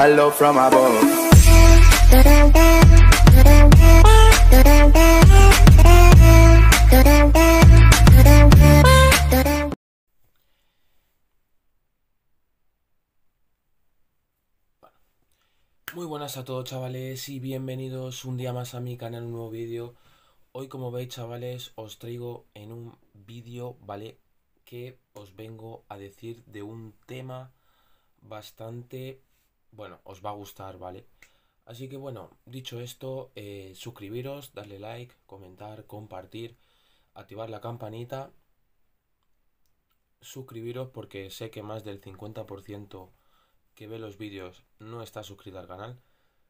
Hello from above. Muy buenas a todos chavales y bienvenidos un día más a mi canal, un nuevo vídeo. Hoy como veis chavales os traigo en un vídeo, ¿vale? Que os vengo a decir de un tema bastante bueno, os va a gustar, ¿vale? Así que bueno, dicho esto, eh, suscribiros, darle like, comentar, compartir, activar la campanita, suscribiros porque sé que más del 50% que ve los vídeos no está suscrito al canal,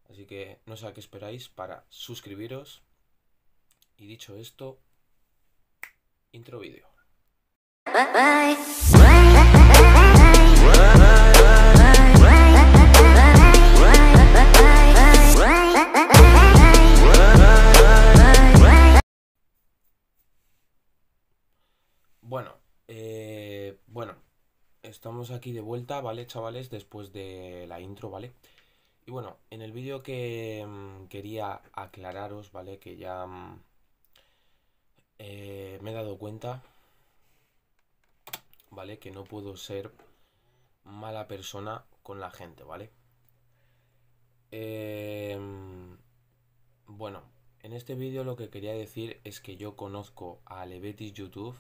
así que no sé a qué esperáis para suscribiros. Y dicho esto, intro vídeo. Bueno, eh, bueno, estamos aquí de vuelta, ¿vale, chavales? Después de la intro, ¿vale? Y bueno, en el vídeo que mm, quería aclararos, ¿vale? Que ya mm, eh, me he dado cuenta, ¿vale? Que no puedo ser mala persona con la gente, ¿vale? Em, bueno, en este vídeo lo que quería decir es que yo conozco a Levetis YouTube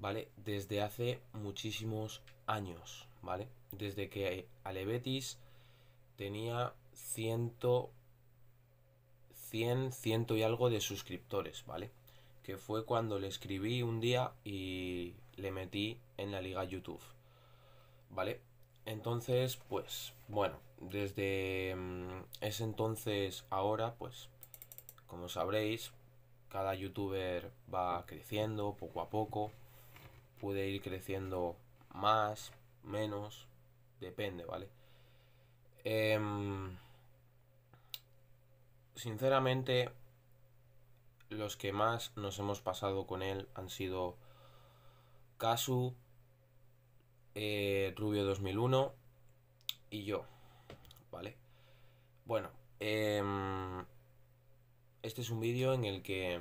¿vale? Desde hace muchísimos años, ¿vale? Desde que Alebetis tenía 100, 100, ciento y algo de suscriptores, ¿vale? Que fue cuando le escribí un día y le metí en la liga YouTube, ¿vale? Entonces, pues, bueno, desde mm, ese entonces ahora, pues, como sabréis, cada youtuber va creciendo poco a poco puede ir creciendo más, menos, depende, ¿vale? Em, sinceramente, los que más nos hemos pasado con él han sido Casu, eh, Rubio 2001 y yo, ¿vale? Bueno, em, este es un vídeo en el que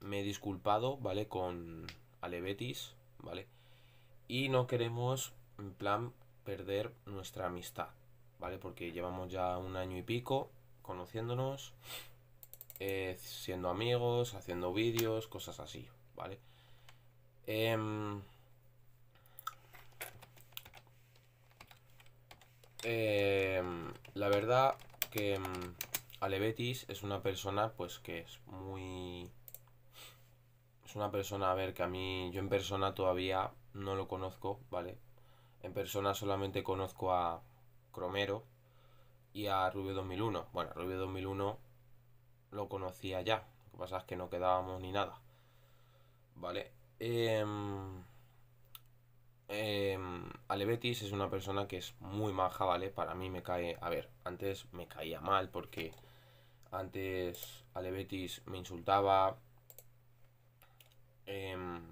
me he disculpado, ¿vale? Con Alebetis ¿vale? Y no queremos, en plan, perder nuestra amistad, ¿vale? Porque llevamos ya un año y pico conociéndonos, eh, siendo amigos, haciendo vídeos, cosas así, ¿vale? Em, em, la verdad que em, Alebetis es una persona pues que es muy una persona, a ver, que a mí, yo en persona todavía no lo conozco, ¿vale? En persona solamente conozco a Cromero y a Rubio 2001. Bueno, Rubio 2001 lo conocía ya, lo que pasa es que no quedábamos ni nada, ¿vale? Em, em, Alebetis es una persona que es muy maja, ¿vale? Para mí me cae. A ver, antes me caía mal porque antes Alebetis me insultaba, Em,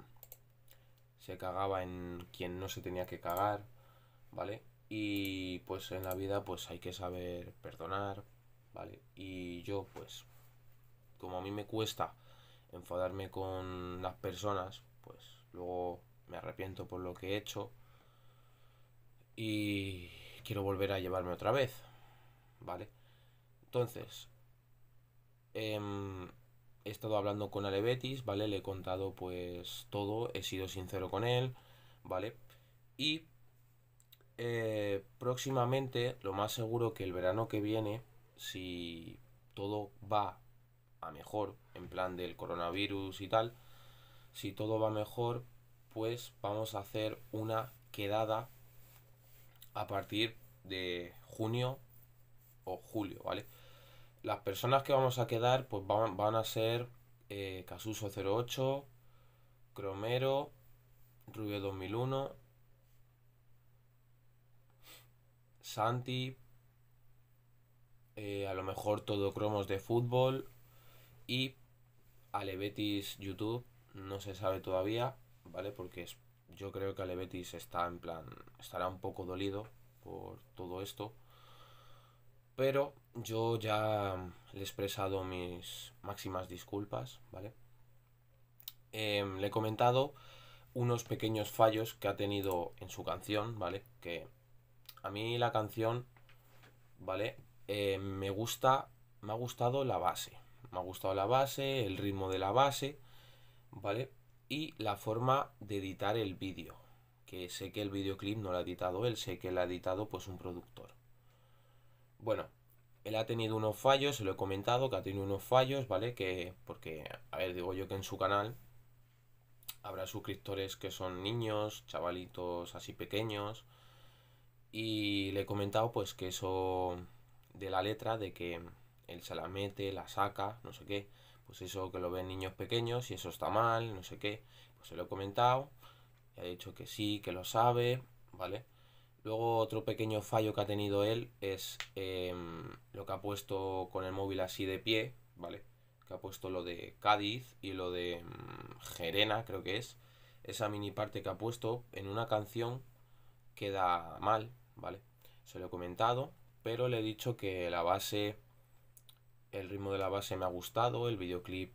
se cagaba en quien no se tenía que cagar, ¿vale? Y pues en la vida pues hay que saber perdonar, ¿vale? Y yo pues, como a mí me cuesta enfadarme con las personas, pues luego me arrepiento por lo que he hecho y quiero volver a llevarme otra vez, ¿vale? Entonces, em, he estado hablando con Alebetis, ¿vale? Le he contado pues todo, he sido sincero con él, ¿vale? Y eh, próximamente, lo más seguro que el verano que viene, si todo va a mejor, en plan del coronavirus y tal, si todo va mejor, pues vamos a hacer una quedada a partir de junio o julio, ¿vale? Las personas que vamos a quedar pues van, a ser eh, Casuso 08, Cromero, Rubio 2001, Santi, eh, a lo mejor todo cromos de fútbol y Alebetis YouTube, no se sabe todavía, ¿vale? Porque yo creo que Alebetis está en plan, estará un poco dolido por todo esto. Pero yo ya mm, le he expresado mis máximas disculpas, ¿vale? Em, le he comentado unos pequeños fallos que ha tenido en su canción, ¿vale? Que a mí la canción, ¿vale? Em, me gusta, me ha gustado la base. Me ha gustado la base, el ritmo de la base, ¿vale? Y la forma de editar el vídeo. Que sé que el videoclip no lo ha editado él, sé que lo ha editado pues un productor. Bueno, él ha tenido unos fallos, se lo he comentado, que ha tenido unos fallos, ¿vale? Que, porque, a ver, digo yo que en su canal habrá suscriptores que son niños, chavalitos así pequeños. Y le he comentado pues que eso de la letra, de que él se la mete, la saca, no sé qué. Pues eso que lo ven niños pequeños y eso está mal, no sé qué. Pues se lo he comentado. Y ha dicho que sí, que lo sabe, ¿vale? Luego otro pequeño fallo que ha tenido él es em, lo que ha puesto con el móvil así de pie, ¿vale? Que ha puesto lo de Cádiz y lo de em, Gerena, creo que es. Esa mini parte que ha puesto en una canción queda mal, ¿vale? Se lo he comentado, pero le he dicho que la base, el ritmo de la base me ha gustado, el videoclip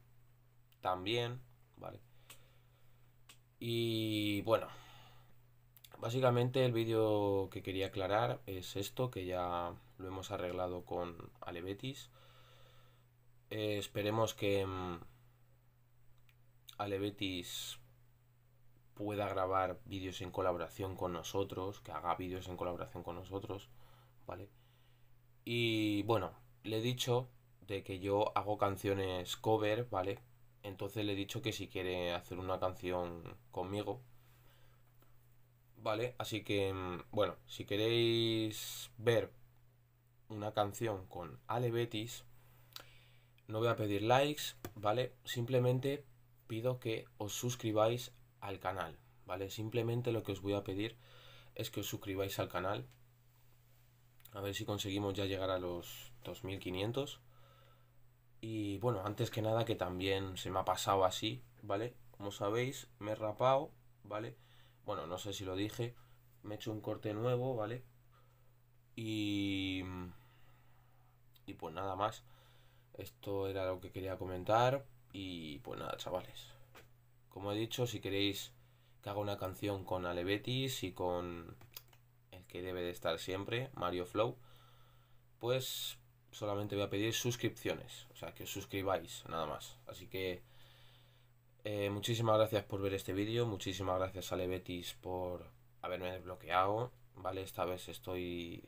también, ¿vale? Y bueno, básicamente el vídeo que quería aclarar es esto, que ya lo hemos arreglado con Alebetis. Eh, esperemos que mm, Alebetis pueda grabar vídeos en colaboración con nosotros, que haga vídeos en colaboración con nosotros, ¿vale? Y bueno, le he dicho de que yo hago canciones cover, ¿vale? Entonces le he dicho que si quiere hacer una canción conmigo, ¿Vale? Así que, mm, bueno, si queréis ver una canción con Ale no voy a pedir likes, ¿vale? Simplemente pido que os suscribáis al canal, ¿vale? Simplemente lo que os voy a pedir es que os suscribáis al canal. A ver si conseguimos ya llegar a los 2500. Y bueno, antes que nada que también se me ha pasado así, ¿vale? Como sabéis, me he rapado, ¿vale? vale bueno, no sé si lo dije, me he hecho un corte nuevo, ¿vale? Y... Y pues nada más. Esto era lo que quería comentar. Y pues nada, chavales. Como he dicho, si queréis que haga una canción con Alebetis y con el que debe de estar siempre, Mario Flow, pues solamente voy a pedir suscripciones. O sea, que os suscribáis, nada más. Así que eh, muchísimas gracias por ver este vídeo, muchísimas gracias a Lebetis por haberme desbloqueado, ¿vale? Esta vez estoy.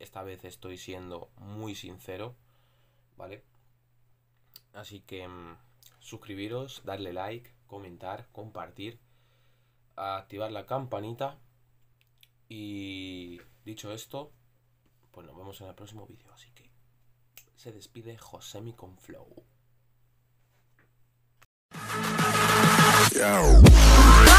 Esta vez estoy siendo muy sincero, ¿vale? Así que mm, suscribiros, darle like, comentar, compartir, activar la campanita. Y dicho esto, pues nos vemos en el próximo vídeo. Así que se despide Josemi con Flow. Yeah.